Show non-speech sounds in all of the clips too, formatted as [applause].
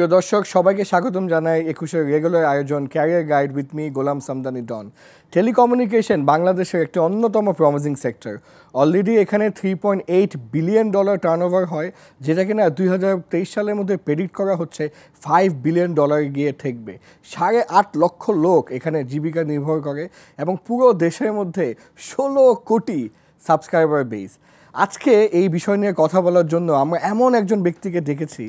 প্রিয় দর্শক সবাইকে স্বাগতম জানাই একুশের রেগুলার আয়োজন career guide with me Golam Samdani Don telecommunication বাংলাদেশের একটি অন্যতম প্রমিজিং সেক্টর অলরেডি এখানে three point eight billion dollar turnover হয় যেটা কিনা দুই হাজার তেইশ সালের মধ্যে প্রেডিক্ট করা হচ্ছে ফাইভ বিলিয়ন ডলার গিয়ে ঠেকবে সাড়ে আট লক্ষ লোক এখানে জীবিকা নির্ভর করে এবং পুরো দেশের মধ্যে ষোলো কোটি সাবস্ক্রাইবার বেস আজকে এই বিষয় নিয়ে কথা বলার জন্য আমরা এমন একজন ব্যক্তিকে ডেকেছি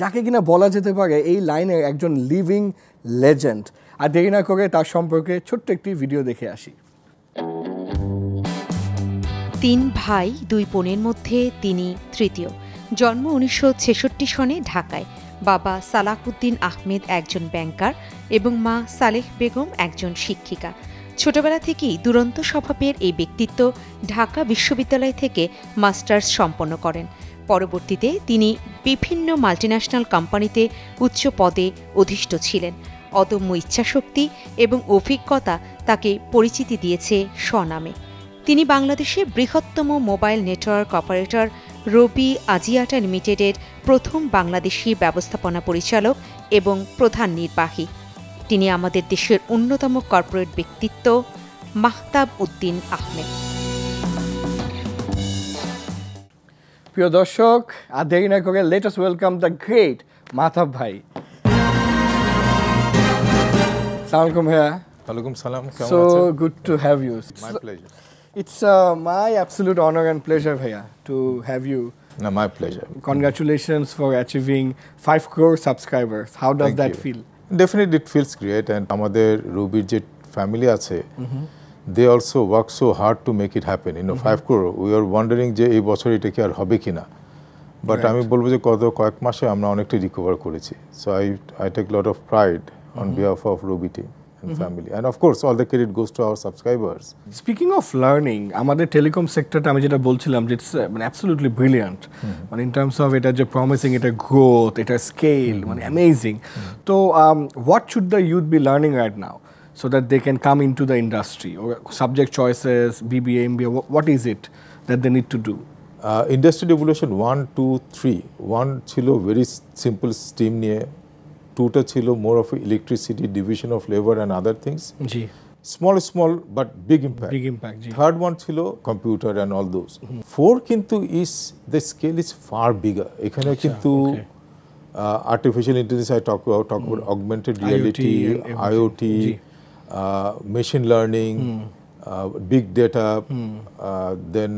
যাকে কিনা বলা যেতে পারে এই লাইনের একজন লিভিং লেজেন্ড আর দেরি না করে তার সম্পর্কে ছোট্ট একটি ভিডিও দেখে আসি তিন ভাই দুই বোনের মধ্যে তিনি তৃতীয় জন্ম উনিশশো সনে ঢাকায় বাবা সালাকুদ্দিন আহমেদ একজন ব্যাংকার এবং মা সালেহ বেগম একজন শিক্ষিকা ছোটবেলা থেকেই দুরন্ত স্বভাবের এই ব্যক্তিত্ব ঢাকা বিশ্ববিদ্যালয় থেকে মাস্টার্স সম্পন্ন করেন পরবর্তীতে তিনি বিভিন্ন মাল্টিন্যাশনাল কোম্পানিতে উচ্চ পদে অধিষ্ঠ ছিলেন অদম্য ইচ্ছাশক্তি এবং অভিজ্ঞতা তাকে পরিচিতি দিয়েছে স্বনামে তিনি বাংলাদেশে বৃহত্তম mobile network operator Robi Axiata লিমিটেডের প্রথম বাংলাদেশি ব্যবস্থাপনা পরিচালক এবং প্রধান নির্বাহী তিনি আমাদের দেশের অন্যতম কর্পোরেট ব্যক্তিত্ব মাহতাব উদ্দিন আহমেদ প্রিয় দর্শক আর দেরি না করে latest welcome the great Mahtab ভাই ভাইয়া ওয়ালাইকুম সালাম so good to have you it's my absolute honour and pleasure ভাইয়া to have you No, my pleasure. Congratulations for achieving 5 crore subscribers. How does that feel? Definitely it feels great and আমাদের রুবির যে family আছে they also work so hard to make it happen you know five crore we are wondering যে এই বছর এটা কি আর হবে কি না বাট আমি বলবো যে কত কয়েক মাসে আমরা অনেকটাই রিকভার করেছি so I I take lot of pride on behalf of Robi team mm -hmm. family. And of course, all the credit goes to our subscribers. Speaking of learning, our telecom sector, it's uh, absolutely brilliant. Mm -hmm. In terms of it, it's promising, it's growth, it's scale, mm -hmm. amazing. Mm -hmm. So, um, what should the youth be learning right now so that they can come into the industry? Or subject choices, BBA, MBA, what is it that they need to do? Uh, industry revolution one two three one chilo very simple steam near টুটা ছিল more of electricity division of labour and other things জি small small but big impact big impact third one ছিল computer and all those four কিন্তু is the scale is far bigger এখানে আচ্ছা, কিন্তু artificial intelligence I talk talk augmented reality IoT machine learning big data then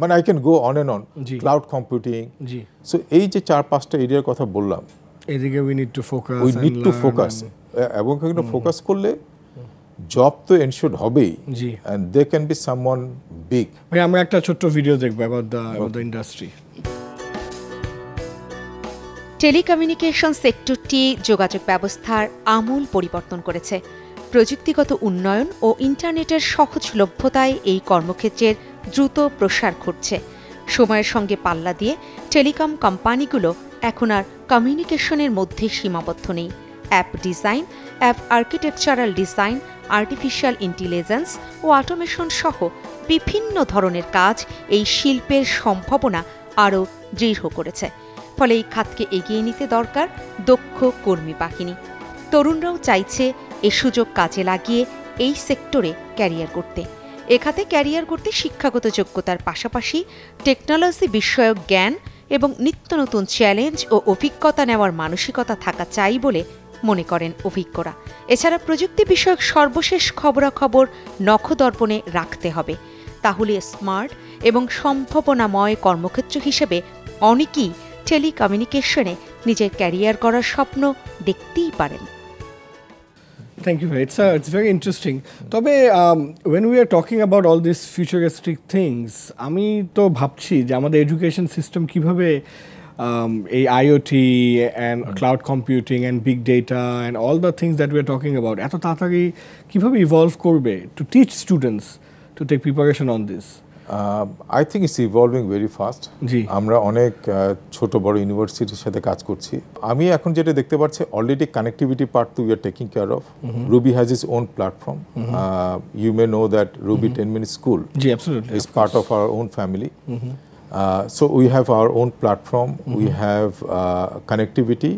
মানে I can go on and on cloud computing so এই যে চার পাঁচটা এরিয়ার কথা বললাম এদিকে we need to focus we need to focus এবং এগুলো ফোকাস করলে জব তো এনশিওর হবেই জি and they can be someone big ভাই আমরা একটা ছোট্ট ভিডিও দেখবো about the about the industry telecommunication সেক্টরটি যোগাযোগ ব্যবস্থার আমূল পরিবর্তন করেছে প্রযুক্তিগত উন্নয়ন ও ইন্টারনেটের সহজলভ্যতায় এই কর্মক্ষেত্রের দ্রুত প্রসার ঘটছে সময়ের সঙ্গে পাল্লা দিয়ে টেলিকম কোম্পানিগুলো এখন আর কমিউনিকেশনের মধ্যে সীমাবদ্ধ নেই app design app architectural design artificial intelligence ও অটোমেশন সহ বিভিন্ন ধরনের কাজ এই শিল্পের সম্ভাবনা আরও দৃঢ় করেছে ফলে এই খাতকে এগিয়ে নিতে দরকার দক্ষ কর্মী বাহিনী তরুণরাও চাইছে এ সুযোগ কাজে লাগিয়ে এই সেক্টরে ক্যারিয়ার করতে এখাতে ক্যারিয়ার করতে শিক্ষাগত যোগ্যতার পাশাপাশি টেকনোলজি বিষয়ক জ্ঞান এবং নিত্য নতুন চ্যালেঞ্জ ও অভিজ্ঞতা নেওয়ার মানসিকতা থাকা চাই বলে মনে করেন অভিজ্ঞরা এছাড়া প্রযুক্তি বিষয়ক সর্বশেষ খবরাখবর নখদর্পণে রাখতে হবে তাহলে স্মার্ট এবং সম্ভাবনাময় কর্মক্ষেত্র হিসেবে অনেকেই টেলিকমিউনিকেশনে নিজের ক্যারিয়ার করার স্বপ্ন দেখতেই পারেন thank you It's uh, it's interesting তবে um, when we are talking about all these futuristic things, আমি তো ভাবছি যে আমাদের এডুকেশন সিস্টেম কীভাবে এই IoT and cloud computing and big data and all the things that we are talking about এত তাড়াতাড়ি কীভাবে ইভলভ করবে to teach students to take preparation on this I think it's evolving very fast আমরা অনেক uh, ছোট বড় ইউনিভার্সিটির সাথে কাজ করছি আমি এখন যেটা দেখতে পাচ্ছি already connectivity part to your taking care of Robi has its own platform you may know that Robi ten minute school is part of our own family so we have our own platform we have connectivity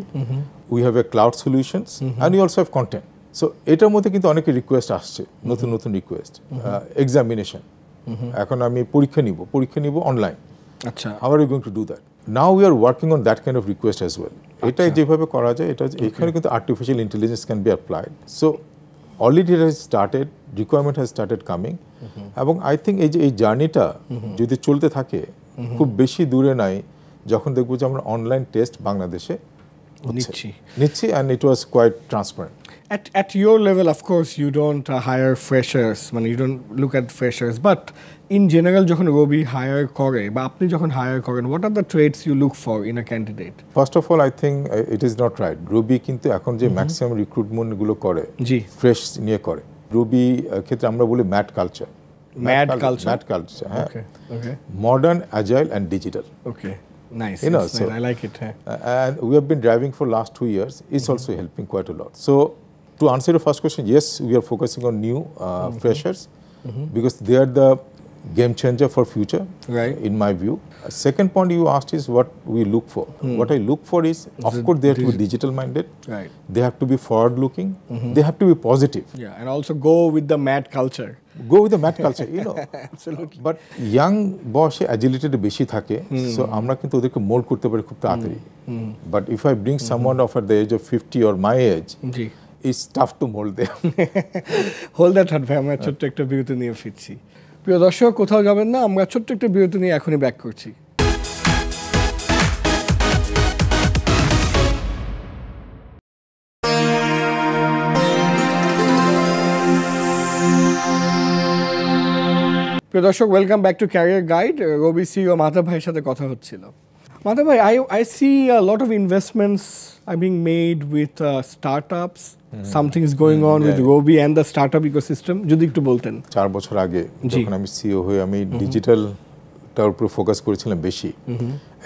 we have a cloud solutions and you also have content so এটার মধ্যে কিন্তু অনেকে request আসছে mm-hmm. নতুন নতুন request examination mm-hmm. uh, Mm-hmm. এখন আমি পরীক্ষা নিব পরীক্ষা নিব অনলাইন আচ্ছা are you going to do that now we are working on that kind of request as well এটা আচ্ছা। যেভাবে করা যায় এটা এখানে কিন্তু artificial intelligence can be applied so already has started requirement has started coming এবং আই থিঙ্ক এই যে এই জার্নিটা mm-hmm. যদি চলতে থাকে mm-hmm. খুব বেশি দূরে নাই যখন দেখবো যে আমরা অনলাইন টেস্ট বাংলাদেশে নিচ্ছি নিচ্ছি and it was quite transparent at, at your level, of course, you don't uh, hire freshers, mean, you don't look at freshers, but in general, যখন রবি hire করে বা আপনি যখন hire করেন, what are the traits you look for in a candidate? First of all, I think uh, it is not right. ruby কিন্তু এখন যে maximum recruitment গুলো করে, জি fresh নিয়ে করে। রবি ক্ষেত্রে আমরা বলি mad culture mad culture Mad culture. Okay. Okay. Modern agile and digital okay Nice. You know, so, nice. I like it. Uh, and we have been driving for last two years. It's mm -hmm. also helping quite a lot. So to answer your first question, yes, we are focusing on new uh, mm-hmm. freshers mm -hmm. because they are the game changer for future, right? In my view. Uh, second point you asked is what we look for. Mm. What I look for is, of the course, they have to be digital minded. Right. They have to be forward looking. Mm -hmm. They have to be positive. Yeah, and also go with the mad culture. go with the mad culture you know but young বয়সে অ্যাজিলিটিটা বেশি থাকে so hmm. আমরা কিন্তু ওদেরকে mould করতে পারি খুব hmm. তাড়াতাড়ি but hmm. But if I bring someone at the age of 50 or my age. It's tough to mould they whole that heart ভাই আমরা ছোট্ট একটা বিরতি নিয়ে ফিরছি প্রিয় দর্শক কোথাও যাবেন না আমরা ছোট্ট একটা বিরতি নিয়ে এখনই ব্যাক করছি প্রিয় দর্শক welcome back to career guide Robi C O e Madhab ভাইয়ের সাথে কথা হচ্ছিল Madhabai, I, I see a lot of investments are being made with uh, startups. Hmm. Something is going mm, on yeah. with Robi and the startup ecosystem. যদি একটু বলতেন চার বছর আগে যখন আমি সিও হয়ে আমি digital টার উপরে ফোকাস করেছিলাম বেশি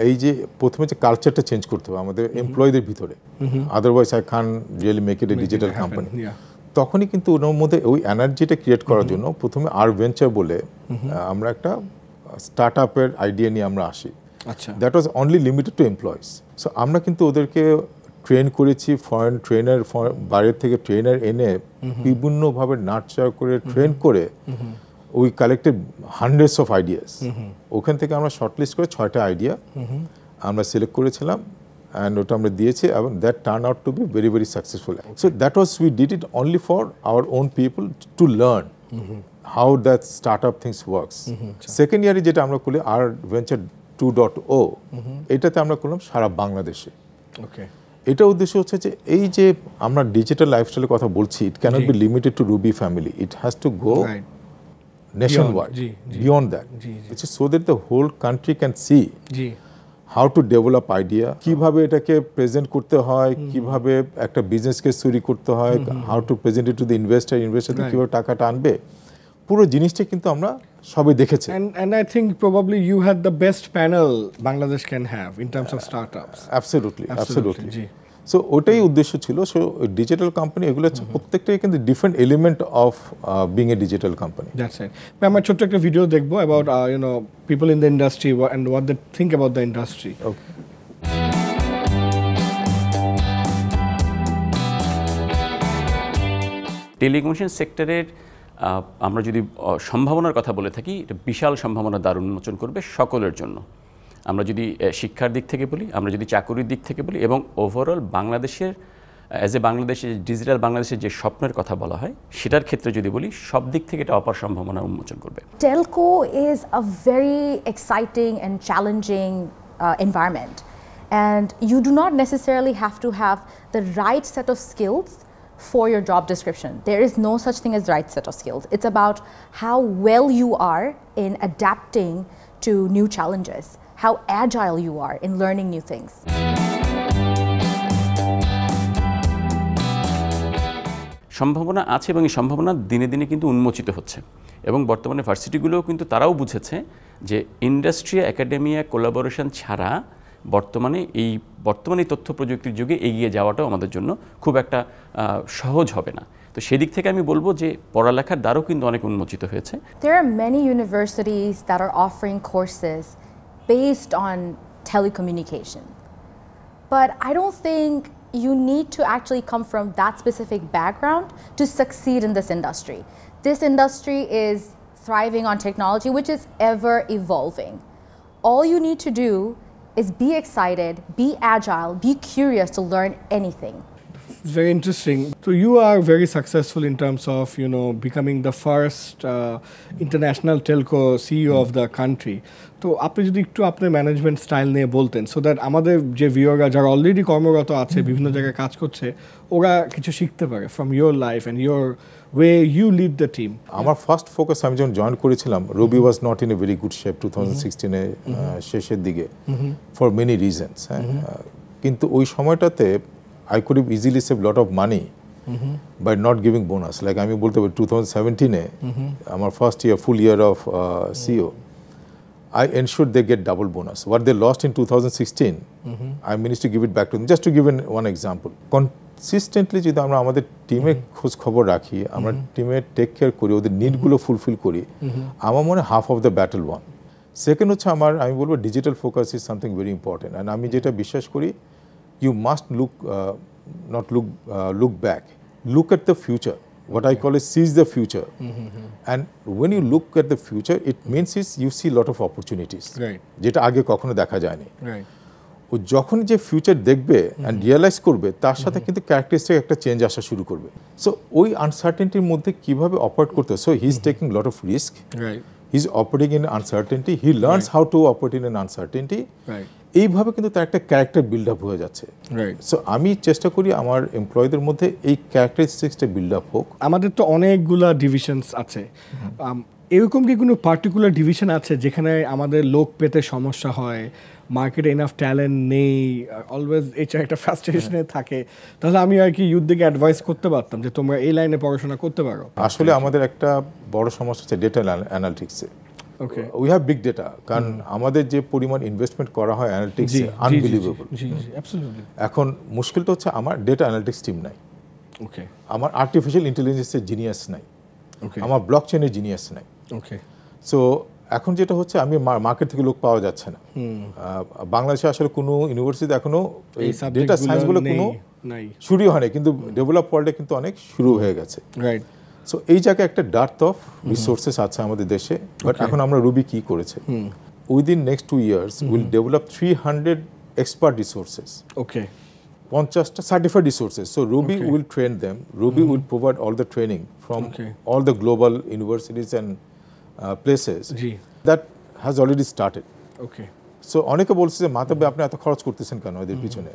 এই যে প্রথমে যে কালচারটা চেঞ্জ করতে হবে আমাদের এমপ্লয়ীদের ভিতরে otherwise I can really make it a digital company তখনই কিন্তু ওর মধ্যে ওই এনার্জিটা ক্রিয়েট করার জন্য প্রথমে আর ভেঞ্চার বলে আমরা একটা স্টার্ট আপের আইডিয়া নিয়ে আমরা আসি আচ্ছা that was only limited to employees so আমরা কিন্তু ওদেরকে ট্রেন করেছি ফরেন ট্রেনার বাইরের থেকে ট্রেনার এনে বিভিন্নভাবে নাটচার করে ট্রেন করে we collected hundreds of ideas ওখান থেকে আমরা শর্টলিস্ট করে ছয়টা আইডিয়া আমরা সিলেক্ট করেছিলাম অ্যান্ড ওটা আমরা দিয়েছি এবং that turn out to be very very successful so that was we did it only for our own people to learn how that start up things works second ইয়ারে যেটা আমরা করি আর ভেঞ্চার টু ডট ও এটাতে আমরা করলাম সারা বাংলাদেশে ওকে এটা উদ্দেশ্য হচ্ছে যে এই যে আমরা ডিজিটাল লাইফস্টাইলের কথা বলছি it cannot be limited to Robi family it has to go nation beyond that so that the whole country can see how to develop idea কিভাবে এটাকে প্রেজেন্ট করতে হয় কিভাবে একটা বিজনেসকে চুরি করতে হয় how to present it to the investor investor কিভাবে টাকাটা আনবে পুরো জিনিসটা কিন্তু আমরা সবই দেখেছে and i think probably you had the best panel bangladesh can have in terms of startups uh, absolutely absolutely জি সো ওটাই উদ্দেশ্য ছিল সো ডিজিটাল কোম্পানি এগুলো হচ্ছে mm-hmm. প্রত্যেকটাই কিন্তু different element of being a digital company that's right আমি আমার ছোট্ট একটা ভিডিও দেখবো about you know people in the industry and what they think about the industry okay telecommunication সেক্টরের আমরা যদি সম্ভাবনার কথা বলে থাকি এটা বিশাল সম্ভাবনা দ্বার উন্মোচন করবে সকলের জন্য আমরা যদি শিক্ষার দিক থেকে বলি আমরা যদি চাকুরির দিক থেকে বলি এবং ওভারঅল বাংলাদেশের অ্যাজ এ বাংলাদেশে ডিজিটাল বাংলাদেশের যে স্বপ্নের কথা বলা হয় সেটার ক্ষেত্রে যদি বলি সব দিক থেকে এটা অপার সম্ভাবনা উন্মোচন করবে telco is a very exciting and challenging environment and you do not necessarily have to have the right set of skills for your job description. There is no such thing as right set of skills. It's about how well you are in adapting to new challenges, how agile you are in learning new things. সম্ভাবনা আছে এবং এই সম্ভাবনা দিনে দিনে কিন্তু উন্মোচিত হচ্ছে এবং বর্তমানে ভার্সিটিগুলোও কিন্তু তারাও বুঝেছে যে ইন্ডাস্ট্রি একাডেমিয়া কোলাবোরেশন ছাড়া বর্তমানে এই বর্তমানে তথ্য প্রযুক্তির যুগে এগিয়ে যাওয়াটাও আমাদের জন্য খুব একটা সহজ হবে না তো সেদিক থেকে আমি বলবো যে পড়ালেখার দ্বারও কিন্তু অনেক উন্মোচিত হয়েছে There are many universities that are offering courses based on telecommunication. But I don't think you need to actually come from that specific background to succeed in this industry. This industry is thriving on technology, which is ever evolving. All you need to do is be excited, be agile, be curious to learn anything. Very interesting. So you are very successful in terms of you know becoming the first uh, international telco CEO of the country. তো আপনি যদি একটু আপনার management style নিয়ে বলতেন so that আমাদের যে ভিওরা যারা অলরেডি কর্মরত আছে বিভিন্ন জায়গায় কাজ করছে ওরা কিছু শিখতে পারে from your life and your where you lead the team? আমার ফার্স্ট ফোকাস আমি যখন জয়েন করেছিলাম Robi was not in a very good shape two thousand সিক্সটিনে শেষের দিকে ফর মেনি রিজনস কিন্তু ওই সময়টাতে I could easily save lot of money by not giving bonus like আমি বলতে পারি টু থাউজেন্ড সেভেন্টিনে আমার first year full year of CEO I ensured they get double bonus. What they lost in 2016, mm -hmm. I managed to give it back to just Just to give an, consistently যদি আমরা আমাদের টিমে খোঁজ খবর রাখি আমরা টিমে take care করি ওদের নিডগুলো ফুলফিল করি আমার মনে half of the battle one second হচ্ছে আমার আমি বলবো digital focus is something very important and আমি যেটা বিশ্বাস করি you must look not look look back look at the future what I call is seize the future and when you look you the uh, uh, at the means it means is you see opportunities lot of যেটা আগে কখনো দেখা যায়নি. ও যখন যে future দেখবে and realise করবে তার সাথে কিন্তু ক্যারেক্টারিস্টিক একটা চেঞ্জ আসা শুরু করবে সো ওই আনসার্টেনটির মধ্যে কিভাবে অপারেট করতে so he is taking lot of risk he is operating in uncertainty he learns how to operate in uncertainty এইভাবে কিন্তু তার একটা ক্যারেক্টার বিল্ড আপ হয়ে যাচ্ছে সো আমি চেষ্টা করি আমার এমপ্লয়ীদের মধ্যে এই ক্যারেক্টারিস্টিক্সটা বিল্ড আপ হোক আমাদের তো অনেকগুলা ডিভিশনস আছে এরকম কি কোনো পার্টিকুলার ডিভিশন আছে যেখানে আমাদের লোক পেতে সমস্যা হয় মার্কেটে ইনাফ ট্যালেন্ট নেই অলওয়েজ চার একটা ফ্রাস্ট্রেশনে হ্যাঁ। থাকে তাহলে আমি আর কি ইউথ দিকে অ্যাডভাইস করতে পারতাম যে তোমরা এই লাইনে পড়াশোনা করতে পারো আসলে আমাদের একটা বড় সমস্যা হচ্ছে ডেটা অ্যানালিটিক্সে okay we have big data কারণ আমাদের যে পরিমাণ ইনভেস্টমেন্ট করা হয় অ্যানালিটিক্স আনবিলিভেবল এখন মুশকিলটা হচ্ছে আমার ডেটা অ্যানালিটিক্স টিম নাই ওকে আমার আর্টিফিশিয়াল ইন্টেলিজেন্সের জিনিয়াস নাই আমার ব্লক চেনের জিনিয়াস নাই ওকে সো এখন যেটা হচ্ছে আমি মার্কেট থেকে লোক পাওয়া যাচ্ছে না বাংলাদেশে আসলে কোনো ইউনিভার্সিটি এখনো ডেটা সায়েন্স কোনো শুরু হয়নি কিন্তু ডেভেলপ ওয়ার্ল্ডে কিন্তু অনেক শুরু হয়ে গেছে রাইট সো এই জায়গায় একটা ডার্থ অফ রিসোর্সেস আছে আমাদের দেশে বাট এখন আমরা রুবি কি করেছে within next two years will develop three hundred expert resources okay পঞ্চাশটা certified resources so Robi will train them Robi will provide all the training from all the global universities and places that has already started okay so অনেকে বলছে যে মাতব্বে আপনি এত খরচ করতেছেন কেন এদের পিছনে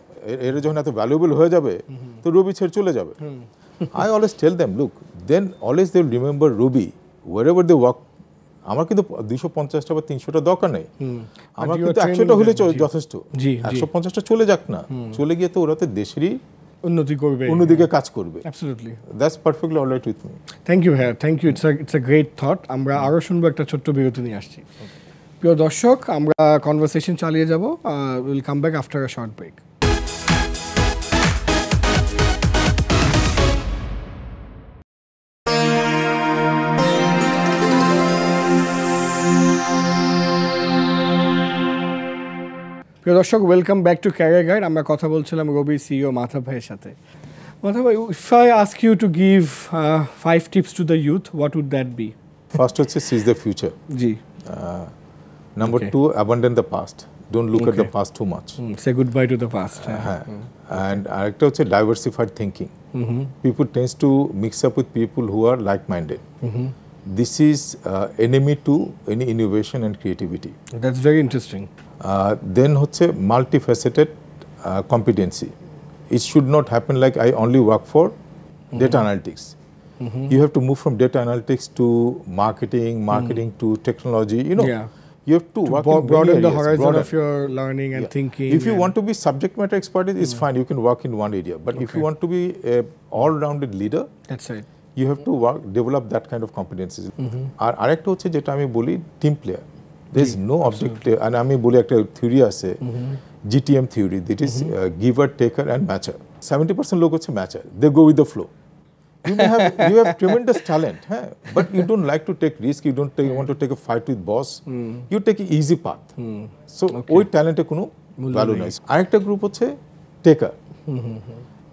এর যখন এত ভ্যালুয়েবল হয়ে যাবে তো রবি ছেড়ে চলে যাবে I always tell them look then always they remember Robi wherever they work আমার কিন্তু দুইশো পঞ্চাশটা বা তিনশোটা দরকার নেই আমার কিন্তু একশোটা হলে যথেষ্ট একশো পঞ্চাশটা চলে যাক না চলে গিয়ে তো ওরা তো দেশেরই উন্নতি করবে অন্যদিকে কাজ করবে absolutely that's perfectly alright with me thank you হ্যাঁ thank you it's it's a great thought আমরা mm-hmm. আরও শুনবো একটা ছোট্ট বিরতি নিয়ে আসছি প্রিয় দর্শক আমরা কনভারসেশন চালিয়ে যাব will come back after a short break প্রিয় দর্শক welcome back to career guide আমরা কথা বলছিলাম রবি সিইও মাথা ভাইয়ের সাথে মাথা ভাই if I ask you to give five tips to the youth what would that be first হচ্ছে সিজ দ্য ফিউচার জি number two abandon the past don't look at the past too much say good bye to the past হ্যাঁ and hmm. আরেকটা হচ্ছে diversified thinking people tends to mix up with people who are like minded this is uh, enemy to any innovation and creativity. That's very interesting. Uh, then a multifaceted uh, competency. It should not happen like I only work for mm -hmm. data analytics. Mm -hmm. You have to move from data analytics to marketing, mm. marketing mm. to technology. You know, yeah. you have to, to work broaden, the horizon of your learning and yeah. thinking. If you want to be subject matter expert, it's mm. fine. You can work in one area. But okay. if you want to be a all-rounded leader, that's right you have to work develop that kind of competencies আর আরেকটা হচ্ছে যেটা আমি বলি team player দের is no object আর আমি বলি একটা থিওরি আছে GTM theory that is giver taker and matcher seventy percent লোক হচ্ছে matcher they go with the flow you have tremendous talent, হ্যাঁ, but you don't like to take risk. You don't want to take a fight with boss. Mm. You take easy path. Mm. So ওই ট্যালেন্টে কোনো value নাই আরেকটা group হচ্ছে taker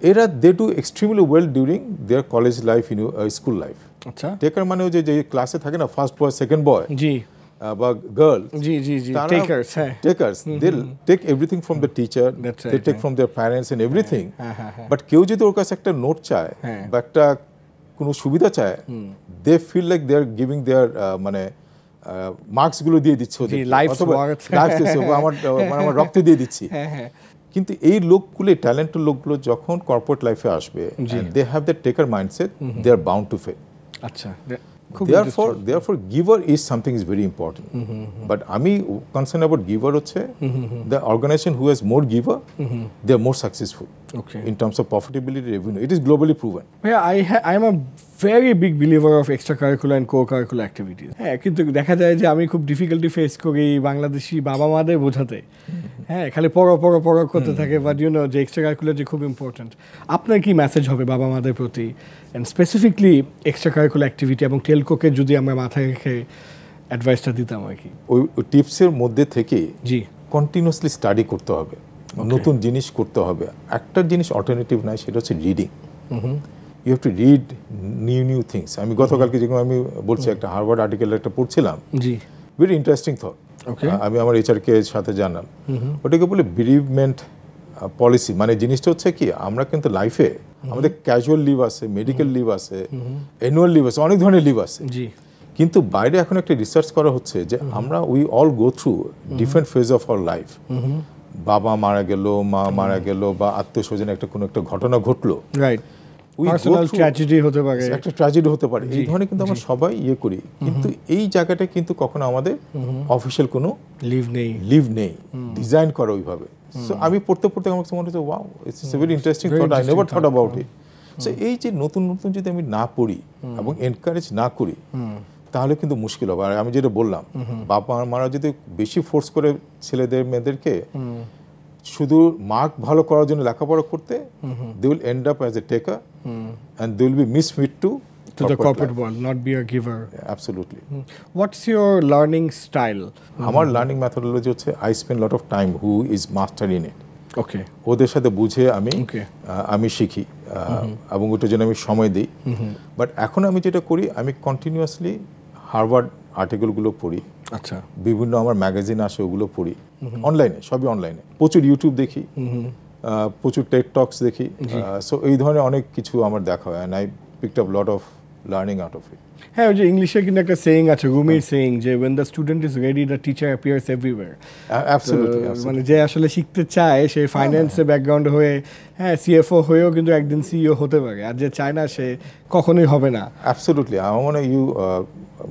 এরা they do extremely well during their college life in school life আচ্ছা taker মানে যে ক্লাসে থাকে না ফার্স্ট বয় সেকেন্ড বয় জি বা গার্ল জি জি জি টেকারস হ্যাঁ takers they take everything from the teacher they take from their parents and everything but কেউ যদি ওর কাছে একটা নোট চায় হ্যাঁ। বা একটা কোনো সুবিধা চায় they feel like they are giving their মানে মার্কস uh, গুলো দিয়ে দিচ্ছে ওদের লাইফ আমার [laughs] মানে, আমার রক্ত দিয়ে দিচ্ছি হ্যাঁ, হ্যাঁ। কিন্তু এই লোকগুলো ট্যালেন্টেড লোকগুলো যখন কর্পোরেট লাইফে আসবে আচ্ছা, they have the taker mindset they are bound to fail আচ্ছা সামথিং বাট আমি হচ্ছে who more successful okay. in terms of profitability revenue. It is globally proven. Yeah, I I'm a very big believer of extracurricular and co-curricular activities. Hmm. হ্যাঁ কিন্তু দেখা যায় যে আমি খুব ডিফিকাল্টি ফেস করি বাংলাদেশি বাবা মাদের বোঝাতে hmm. হ্যাঁ খালি পড়ো পড়ো পড়ো করতে hmm. থাকে বাট ইউনো যে এক্সট্রাকারিকুলার যে খুব ইম্পর্ট্যান্ট আপনার কি মেসেজ হবে বাবা মাদের প্রতি অ্যান্ড স্পেসিফিকলি এক্সট্রাকারিকুলার অ্যাক্টিভিটি এবং টেলকোকে যদি আমরা মাথায় রেখে অ্যাডভাইসটা দিতাম আর কি ওই টিপসের মধ্যে থেকে জি কন্টিনিউসলি স্টাডি করতে হবে নতুন জিনিস করতে হবে একটা জিনিস অল্টারনেটিভ নাই সেটা হচ্ছে reading you have to read new new things আমি গতকালকে যেরকম আমি বলছি একটা হার্ভার্ড আর্টিকেল একটা পড়ছিলাম জি ভেরি ইন্টারেস্টিং থট আমি আমার কে সাথে জানাল ওটাকে বলে বিলিভমেন্ট পলিসি মানে জিনিসটা হচ্ছে কি আমরা কিন্তু লাইফে আমাদের ক্যাজুয়াল লিভ আছে মেডিকেল লিভ আছে অ্যানুয়াল লিভ আছে অনেক ধরনের লিভ আছে কিন্তু বাইরে এখন একটা রিসার্চ করা হচ্ছে যে আমরা we all go through different phase of our life বাবা মারা গেল মা মারা গেল বা আত্মীয় একটা কোনো একটা ঘটনা ঘটলো একটা ট্র্যাজেডি হতে পারে এই ধরনের কিন্তু আমরা সবাই ইয়ে করি কিন্তু এই জায়গাটা কিন্তু কখনো আমাদের অফিসিয়াল কোনো লিভ নেই লিভ নেই ডিজাইন করো ওইভাবে আমি পড়তে পড়তে আমার মনে হচ্ছে wow it's is very interesting thought I never thought about it এই যে নতুন নতুন যদি আমি না পড়ি এবং এনকারেজ না করি তাহলে কিন্তু মুশকিল হবে আর আমি যেটা বললাম বাবা মারা যদি বেশি ফোর্স করে ছেলেদের মেয়েদেরকে শুধু মার্ক ভালো করার জন্য লেখাপড়া করতে they will end up as a taker and they will be mis misfit to to the corporate life. world, not be a giver. Yeah, absolutely. Hmm. What's your learning style? Our mm-hmm. learning methodology learning I spend a lot of time who is master in it. Okay. Okay ওদের bujhe ami. Okay. Ami শিখি এবং ওটার জন্য ami shomoy দিই But এখন ami jeta kori ami continuously Harvard আর্টিকেলগুলো পড়ি আচ্ছা বিভিন্ন আমার ম্যাগাজিন আসে ওগুলো পড়ি অনলাইনে সবই অনলাইনে প্রচুর ইউটিউব দেখি প্রচুর টেক টক্স দেখি সো এই ধরনের অনেক কিছু আমার দেখা হয় and I picked up lot of learning out of it হ্যাঁ ওই যে ইংলিশে কিন্তু একটা সেইং আছে রুমির সেইং যে when the student is ready the teacher appears everywhere absolutely মানে যে আসলে শিখতে চায় সে ফাইন্যান্সে ব্যাকগ্রাউন্ড হয়ে হ্যাঁ সিএফও হয়েও কিন্তু একদিন সিইও e হতে পারে আর যে চায় না সে কখনোই হবে না অ্যাবসলুটলি আমার মনে you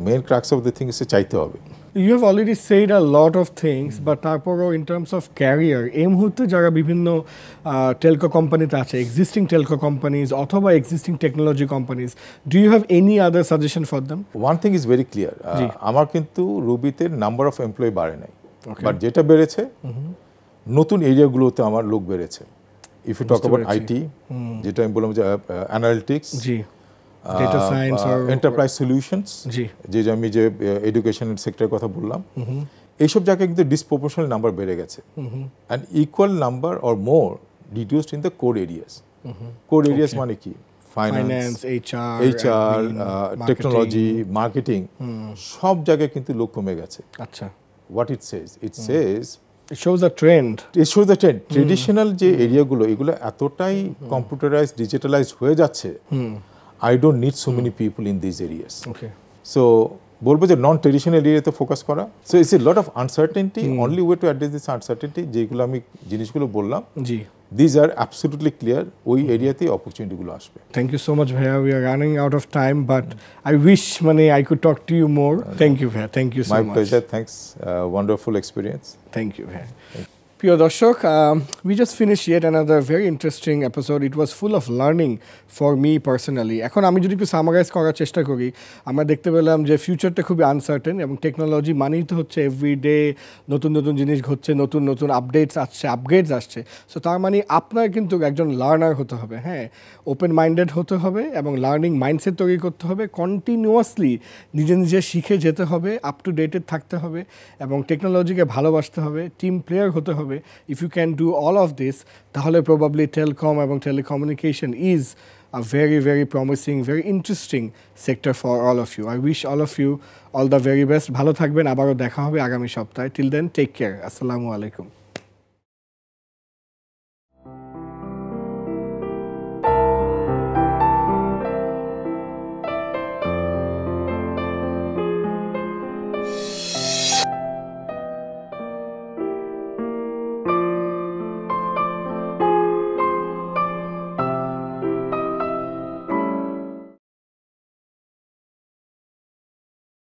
main crux of the thing সে চাইতে হবে you have already said a lot of things but তারপরও ইন টার্মস অফ ক্যারিয়ার এই মুহূর্তে যারা বিভিন্ন টেলকো কোম্পানিতে আছে এক্সিস্টিং টেলকো কোম্পানিজ অথবা existing technology companies do you have any other suggestion for them one thing is very clear আমার কিন্তু রুবিতে নাম্বার অফ এমপ্লয়ি বাড়ে নাই বাট যেটা বেড়েছে mm-hmm. নতুন এরিয়াগুলোতে আমার লোক বেড়েছে if you talk about IT যেটা আমি বললাম যে অ্যানালিটিক্স জি ডেটা সায়েন্স আর এন্টারপ্রাইজ সলিউশনস জি যে যে আমি যে এডুকেশন সেক্টরের কথা বললাম এইসব জায়গায় কিন্তু ডিসপ্রপোর্শনাল নাম্বার বেড়ে গেছে and equal number or more reduced in the core areas core areas মানে কি finance HR HR technology marketing সব জায়গায় কিন্তু লোক কমে গেছে আচ্ছা what it says it says it shows the trend it shows the trend traditional যে এরিয়াগুলো এগুলো এতটাই কম্পিউটারাইজ ডিজিটালাইজ হয়ে যাচ্ছে I don't need so many people in this areas so বলবো যে নন ট্রেডিশনাল এরিয়াতে ফোকাস করা so is a lot of uncertainty only way to address this uncertainty যেগুলো আমি জিনিসগুলো বললাম জি দিজ আর অ্যাবসলুটলি ক্লিয়ার ওই এরিয়াতেই hmm. অপরচুনিটিগুলো আসবে থ্যাংক ইউ সো মাচ ভাইয়া we are running out of time but I wish মানে I could talk to you more thank you ভাইয়া thank you so much my pleasure thanks wonderful experience thank you ভাইয়া প্রিয় দর্শক we just finish yet another very interesting episode it was full of learning for me personally এখন আমি যদি একটু summarise করার চেষ্টা করি আমরা দেখতে পেলাম যে ফিউচারটা খুবই আনসার্টেন এবং টেকনোলজি মানেই তো হচ্ছে এভরিডে নতুন নতুন জিনিস ঘটছে নতুন নতুন আপডেটস আসছে আপগ্রেডস আসছে সো তার মানে আপনার কিন্তু একজন লার্নার হতে হবে হ্যাঁ ওপেন মাইন্ডেড হতে হবে এবং লার্নিং মাইন্ডসেট তৈরি করতে হবে কন্টিনিউয়াসলি নিজে নিজে শিখে যেতে হবে আপ টু ডেটেড থাকতে হবে এবং টেকনোলজিকে ভালোবাসতে হবে টিম প্লেয়ার হতে হবে হবে if you can do all of this তাহলে প্রবাবলি টেলকম এবং telecommunication is a very, very promising, very interesting sector for all of you. I wish all of you all the very best. ভালো থাকবেন আবারও দেখা হবে আগামী সপ্তাহে. Till then, take care. Assalamu alaikum.